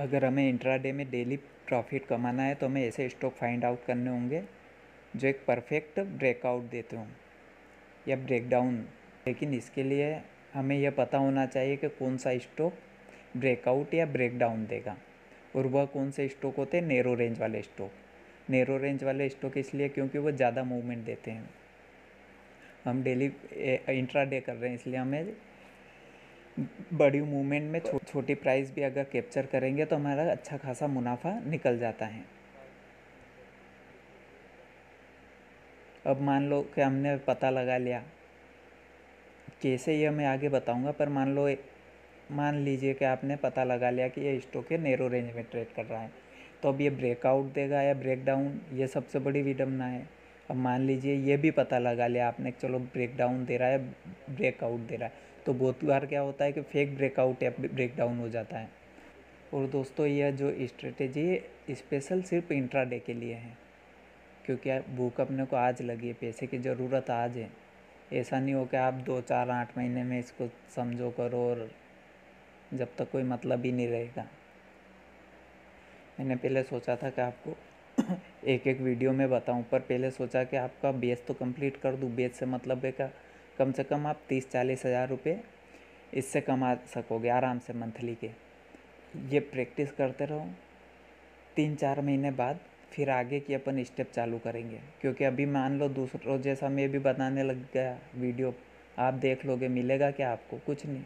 अगर हमें इंट्राडे में डेली प्रॉफिट कमाना है तो हमें ऐसे स्टॉक फाइंड आउट करने होंगे जो एक परफेक्ट ब्रेकआउट देते हों या ब्रेकडाउन लेकिन इसके लिए हमें यह पता होना चाहिए कि कौन सा स्टॉक ब्रेकआउट या ब्रेकडाउन देगा और वह कौन से स्टॉक होते हैं नेरो रेंज वाले स्टॉक नेरो रेंज वाले स्टॉक इसलिए क्योंकि वह ज़्यादा मूवमेंट देते हैं हम डेली इंट्रा डे कर रहे हैं इसलिए हमें बड़ी मूवमेंट में छोटी प्राइस भी अगर कैप्चर करेंगे तो हमारा अच्छा खासा मुनाफा निकल जाता है अब मान लो कि हमने पता लगा लिया कैसे यह मैं आगे बताऊंगा पर मान लो मान लीजिए कि आपने पता लगा लिया कि ये स्टॉक है नेरो रेंज में ट्रेड कर रहा है तो अब ये ब्रेकआउट देगा या ब्रेकडाउन ये सबसे बड़ी विडम्बना है अब मान लीजिए ये भी पता लगा लिया आपने चलो ब्रेकडाउन दे रहा है ब्रेकआउट दे रहा है तो बहुत बार क्या होता है कि फेक ब्रेकआउट या ब्रेकडाउन हो जाता है और दोस्तों यह जो स्ट्रेटेजी है स्पेशल सिर्फ इंट्रा डे के लिए है क्योंकि भूख अपने को आज लगी है पैसे की ज़रूरत आज है ऐसा नहीं हो कि आप दो चार आठ महीने में इसको समझो करो और जब तक कोई मतलब ही नहीं रहेगा मैंने पहले सोचा था कि आपको एक एक वीडियो में बताऊं पर पहले सोचा कि आपका बेस तो कंप्लीट कर दूं बेस से मतलब है क्या कम से कम आप तीस चालीस हज़ार रुपये इससे कमा सकोगे आराम से मंथली के ये प्रैक्टिस करते रहो तीन चार महीने बाद फिर आगे की अपन स्टेप चालू करेंगे क्योंकि अभी मान लो दूसरों जैसा मैं भी बनाने लग गया वीडियो आप देख लोगे मिलेगा क्या आपको कुछ नहीं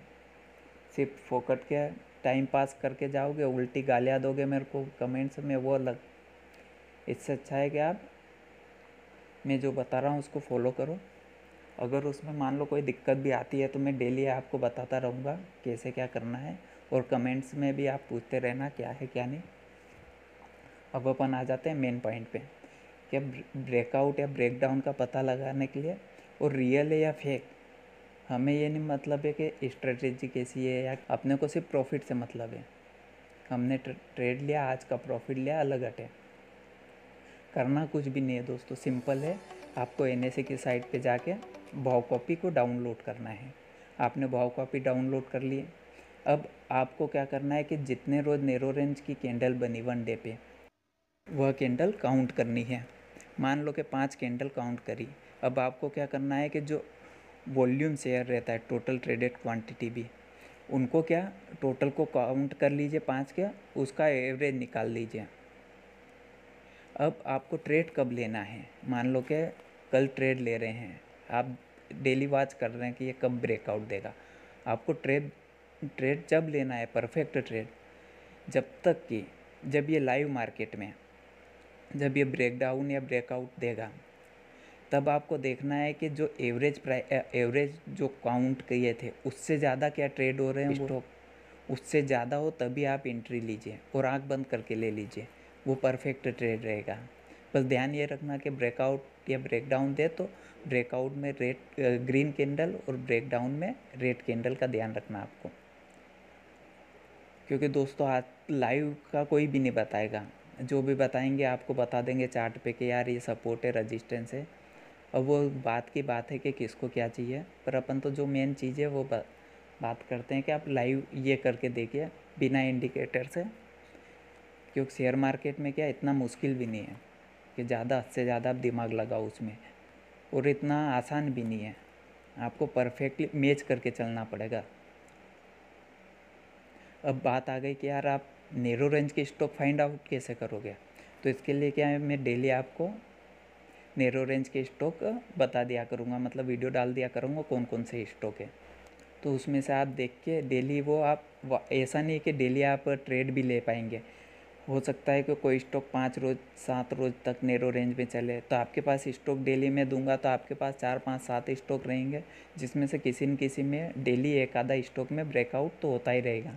सिर्फ फोकट के टाइम पास करके जाओगे उल्टी गालियाँ दोगे मेरे को कमेंट्स में वो अलग इससे अच्छा है कि आप मैं जो बता रहा हूँ उसको फॉलो करो अगर उसमें मान लो कोई दिक्कत भी आती है तो मैं डेली आपको बताता रहूँगा कैसे क्या करना है और कमेंट्स में भी आप पूछते रहना क्या है क्या नहीं अब अपन आ जाते हैं मेन पॉइंट पे कि ब्रेकआउट या ब्रेकडाउन का पता लगाने के लिए और रियल है या फेक हमें ये नहीं मतलब है कि स्ट्रेटेजी कैसी है या अपने को सिर्फ प्रॉफिट से मतलब है हमने ट्रेड लिया आज का प्रॉफिट लिया अलग हटे करना कुछ भी नहीं है दोस्तों सिंपल है आपको एन की साइट पे जाके भाव कॉपी को डाउनलोड करना है आपने भाव कॉपी डाउनलोड कर लिए अब आपको क्या करना है कि जितने रोज़ नेरो रेंज की कैंडल बनी वन डे पे वह कैंडल काउंट करनी है मान लो कि पाँच कैंडल काउंट करी अब आपको क्या करना है कि जो वॉल्यूम शेयर रहता है टोटल ट्रेडेड क्वांटिटी भी उनको क्या टोटल को काउंट कर लीजिए पाँच का उसका एवरेज निकाल लीजिए अब आपको ट्रेड कब लेना है मान लो कि कल ट्रेड ले रहे हैं आप डेली वॉच कर रहे हैं कि ये कब ब्रेकआउट देगा आपको ट्रेड ट्रेड जब लेना है परफेक्ट ट्रेड जब तक कि जब ये लाइव मार्केट में जब ये ब्रेकडाउन या ब्रेकआउट देगा तब आपको देखना है कि जो एवरेज एवरेज जो काउंट किए थे उससे ज़्यादा क्या ट्रेड हो रहे हैं वो उससे ज़्यादा हो तभी आप एंट्री लीजिए और आँख बंद करके ले लीजिए वो परफेक्ट ट्रेड रहेगा बस ध्यान ये रखना कि ब्रेकआउट या ब्रेकडाउन दे तो ब्रेकआउट में रेड ग्रीन कैंडल और ब्रेकडाउन में रेड कैंडल का ध्यान रखना आपको क्योंकि दोस्तों आज लाइव का कोई भी नहीं बताएगा जो भी बताएंगे आपको बता देंगे चार्ट पे कि यार ये सपोर्ट है रजिस्टेंस है और वो बात की बात है कि किसको क्या चाहिए पर अपन तो जो मेन चीज़ है वो बात करते हैं कि आप लाइव ये करके देखिए बिना इंडिकेटर से क्योंकि शेयर मार्केट में क्या इतना मुश्किल भी नहीं है कि ज़्यादा से ज़्यादा आप दिमाग लगाओ उसमें और इतना आसान भी नहीं है आपको परफेक्टली मैच करके चलना पड़ेगा अब बात आ गई कि यार आप नेरो रेंज के स्टॉक फाइंड आउट कैसे करोगे तो इसके लिए क्या है मैं डेली आपको नेरो रेंज के स्टॉक बता दिया करूँगा मतलब वीडियो डाल दिया करूँगा कौन कौन से स्टॉक है तो उसमें से आप देख के डेली वो आप ऐसा नहीं कि डेली आप ट्रेड भी ले पाएंगे हो सकता है कि कोई स्टॉक पाँच रोज सात रोज तक नेरो रेंज में चले तो आपके पास स्टॉक डेली में दूंगा तो आपके पास चार पाँच सात स्टॉक रहेंगे जिसमें से किसी न किसी में डेली एक आधा स्टॉक में ब्रेकआउट तो होता ही रहेगा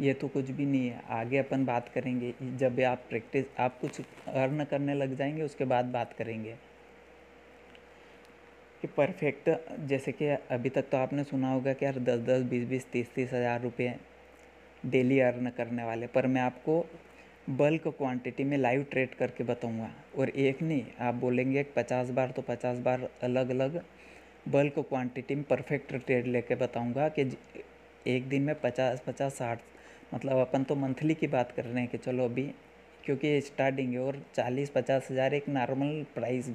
ये तो कुछ भी नहीं है आगे अपन बात करेंगे जब आप प्रैक्टिस आप कुछ अर्न करने लग जाएंगे उसके बाद बात करेंगे कि परफेक्ट जैसे कि अभी तक तो आपने सुना होगा कि यार दस दस बीस बीस तीस तीस हज़ार रुपये डेली अर्न करने वाले पर मैं आपको बल्क क्वांटिटी में लाइव ट्रेड करके बताऊंगा और एक नहीं आप बोलेंगे पचास बार तो पचास बार अलग अलग बल्क क्वांटिटी में परफेक्ट ट्रेड लेके बताऊंगा कि एक दिन में पचास पचास साठ मतलब अपन तो मंथली की बात कर रहे हैं कि चलो अभी क्योंकि स्टार्टिंग है और चालीस पचास हज़ार एक नॉर्मल प्राइस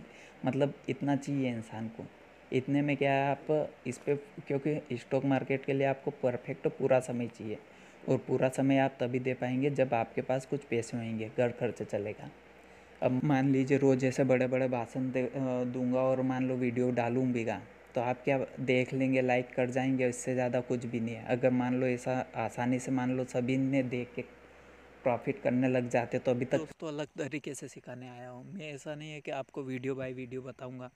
मतलब इतना चाहिए इंसान को इतने में क्या आप इस पर क्योंकि स्टॉक मार्केट के लिए आपको परफेक्ट पूरा समय चाहिए और पूरा समय आप तभी दे पाएंगे जब आपके पास कुछ पैसे होंगे घर खर्चे चलेगा अब मान लीजिए रोज़ ऐसे बड़े बड़े भाषण दूंगा और मान लो वीडियो डालूँ भीगा तो आप क्या देख लेंगे लाइक कर जाएंगे इससे ज़्यादा कुछ भी नहीं है अगर मान लो ऐसा आसानी से मान लो सभी ने देख के प्रॉफिट करने लग जाते तो अभी तक तो अलग तरीके से सिखाने आया हूँ मैं ऐसा नहीं है कि आपको वीडियो बाय वीडियो बताऊँगा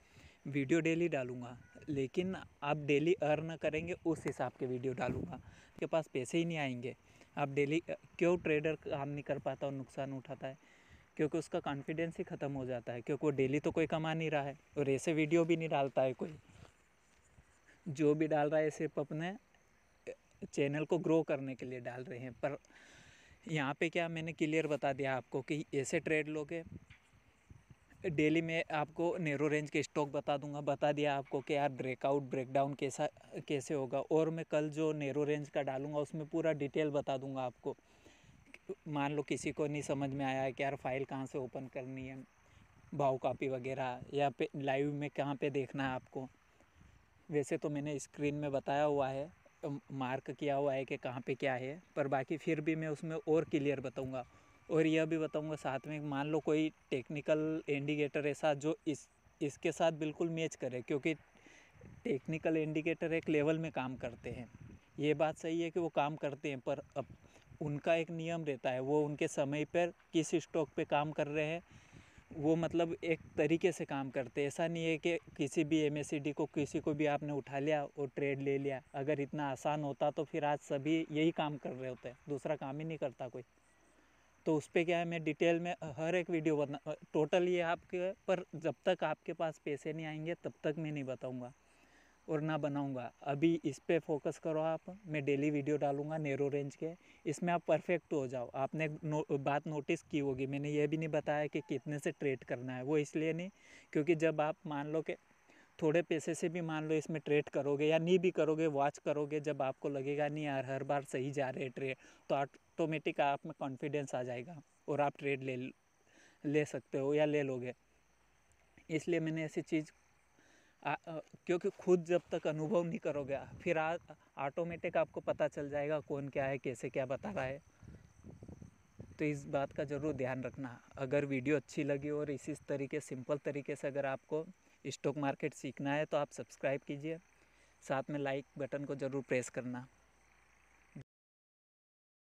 वीडियो डेली डालूँगा लेकिन आप डेली अर्न करेंगे उस हिसाब के वीडियो डालूँगा आपके पास पैसे ही नहीं आएंगे आप डेली क्यों ट्रेडर काम नहीं कर पाता और नुकसान उठाता है क्योंकि उसका कॉन्फिडेंस ही ख़त्म हो जाता है क्योंकि वो डेली तो कोई कमा नहीं रहा है और ऐसे वीडियो भी नहीं डालता है कोई जो भी डाल रहा है सिर्फ अपने चैनल को ग्रो करने के लिए डाल रहे हैं पर यहाँ पे क्या मैंने क्लियर बता दिया आपको कि ऐसे ट्रेड लोगे डेली मैं आपको नेरो रेंज के स्टॉक बता दूंगा बता दिया आपको कि यार ब्रेकआउट ब्रेकडाउन कैसा कैसे होगा और मैं कल जो नेरो रेंज का डालूंगा उसमें पूरा डिटेल बता दूंगा आपको मान लो किसी को नहीं समझ में आया कि यार फाइल कहाँ से ओपन करनी है भाव कापी वगैरह या पे लाइव में कहाँ पर देखना है आपको वैसे तो मैंने स्क्रीन में बताया हुआ है मार्क किया हुआ है कि कहाँ पे क्या है पर बाकी फिर भी मैं उसमें और क्लियर बताऊँगा और यह भी बताऊंगा साथ में मान लो कोई टेक्निकल इंडिकेटर ऐसा जो इस इसके साथ बिल्कुल मैच करे क्योंकि टेक्निकल इंडिकेटर एक लेवल में काम करते हैं ये बात सही है कि वो काम करते हैं पर अब उनका एक नियम रहता है वो उनके समय पर किस स्टॉक पे काम कर रहे हैं वो मतलब एक तरीके से काम करते हैं ऐसा नहीं है कि किसी भी एम को किसी को भी आपने उठा लिया और ट्रेड ले लिया अगर इतना आसान होता तो फिर आज सभी यही काम कर रहे होते हैं दूसरा काम ही नहीं करता कोई तो उस पर क्या है मैं डिटेल में हर एक वीडियो बना टोटल ये आपके पर जब तक आपके पास पैसे नहीं आएंगे तब तक मैं नहीं बताऊँगा और ना बनाऊँगा अभी इस पर फोकस करो आप मैं डेली वीडियो डालूँगा नेरो रेंज के इसमें आप परफेक्ट हो जाओ आपने नो, बात नोटिस की होगी मैंने ये भी नहीं बताया कि कितने से ट्रेड करना है वो इसलिए नहीं क्योंकि जब आप मान लो कि थोड़े पैसे से भी मान लो इसमें ट्रेड करोगे या नहीं भी करोगे वॉच करोगे जब आपको लगेगा नहीं यार हर बार सही जा रहे ट्रेड तो ऑटोमेटिक आप में कॉन्फिडेंस आ जाएगा और आप ट्रेड ले ले सकते हो या ले लोगे इसलिए मैंने ऐसी चीज़ आ, क्योंकि खुद जब तक अनुभव नहीं करोगे फिर ऑटोमेटिक आपको पता चल जाएगा कौन क्या है कैसे क्या बता रहा है तो इस बात का ज़रूर ध्यान रखना अगर वीडियो अच्छी लगी और इसी तरीके सिंपल तरीके से अगर आपको स्टॉक मार्केट सीखना है तो आप सब्सक्राइब कीजिए साथ में लाइक बटन को ज़रूर प्रेस करना